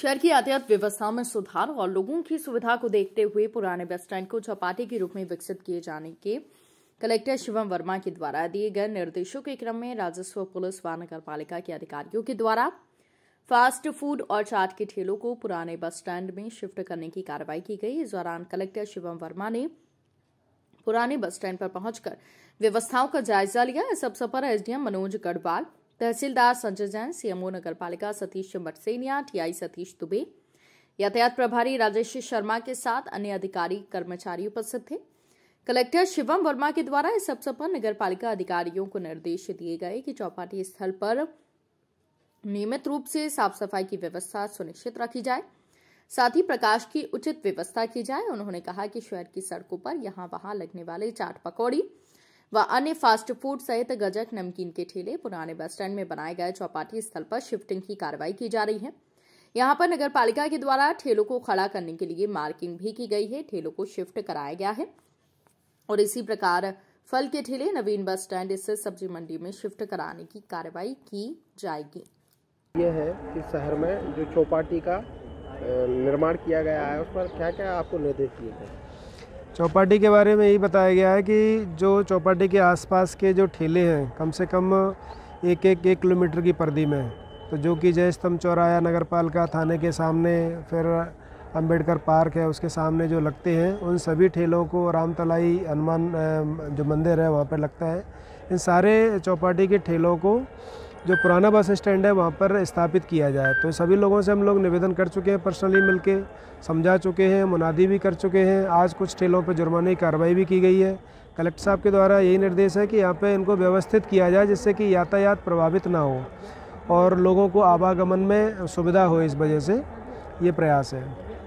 शहर की यातायात व्यवस्था में सुधार और लोगों की सुविधा को देखते हुए पुराने बस स्टैंड को चौपाटी के रूप में विकसित किए जाने के कलेक्टर शिवम वर्मा के द्वारा दिए गए निर्देशों के क्रम में राजस्व पुलिस व नगर पालिका के अधिकारियों के द्वारा फास्ट फूड और चाट के ठेलों को पुराने बस स्टैंड में शिफ्ट करने की कार्रवाई की गई इस दौरान कलेक्टर शिवम वर्मा ने पुराने बस स्टैंड पर पहुंचकर व्यवस्थाओं का जायजा लिया इस अवसर पर एसडीएम मनोज गढ़वाल तहसीलदार संजय जैन सीएमओ नगर पालिका सतीश बटसेनिया टीआई सतीश दुबे यातायात प्रभारी राजेश शर्मा के साथ अन्य अधिकारी कर्मचारी उपस्थित थे कलेक्टर शिवम वर्मा के द्वारा इस अवसर पर नगर पालिका अधिकारियों को निर्देश दिए गए कि चौपाटी स्थल पर नियमित रूप से साफ सफाई की व्यवस्था सुनिश्चित रखी जाए साथ ही प्रकाश की उचित व्यवस्था की जाए उन्होंने कहा कि शहर की सड़कों पर यहाँ वहां लगने वाले चाट पकौड़ी व अन्य फास्ट फूड सहित गजक नमकीन के ठेले पुराने बस स्टैंड में बनाए गए चौपाटी स्थल पर शिफ्टिंग की कार्रवाई की जा रही है यहाँ पर नगर पालिका के द्वारा ठेलों को खड़ा करने के लिए मार्किंग भी की गई है ठेलों को शिफ्ट कराया गया है और इसी प्रकार फल के ठेले नवीन बस स्टैंड से सब्जी मंडी में शिफ्ट कराने की कार्रवाई की जाएगी ये है कि शहर में जो चौपाटी का निर्माण किया गया है उस पर क्या क्या आपको निर्देश दिए गए चौपाटी के बारे में यही बताया गया है कि जो चौपाटी के आसपास के जो ठेले हैं कम से कम एक एक एक किलोमीटर की परिधि में तो जो कि जय स्तंभ चौराया नगर पालिका थाने के सामने फिर अम्बेडकर पार्क है उसके सामने जो लगते हैं उन सभी ठेलों को रामतलाई हनुमान जो मंदिर है वहाँ पर लगता है इन सारे चौपाटी के ठेलों को जो पुराना बस स्टैंड है वहाँ पर स्थापित किया जाए तो सभी लोगों से हम लोग निवेदन कर चुके हैं पर्सनली मिलके समझा चुके हैं मुनादी भी कर चुके हैं आज कुछ ठेलों पर जुर्माने की कार्रवाई भी की गई है कलेक्टर साहब के द्वारा यही निर्देश है कि यहाँ पर इनको व्यवस्थित किया जाए जिससे कि यातायात प्रभावित ना हो और लोगों को आवागमन में सुविधा हो इस वजह से ये प्रयास है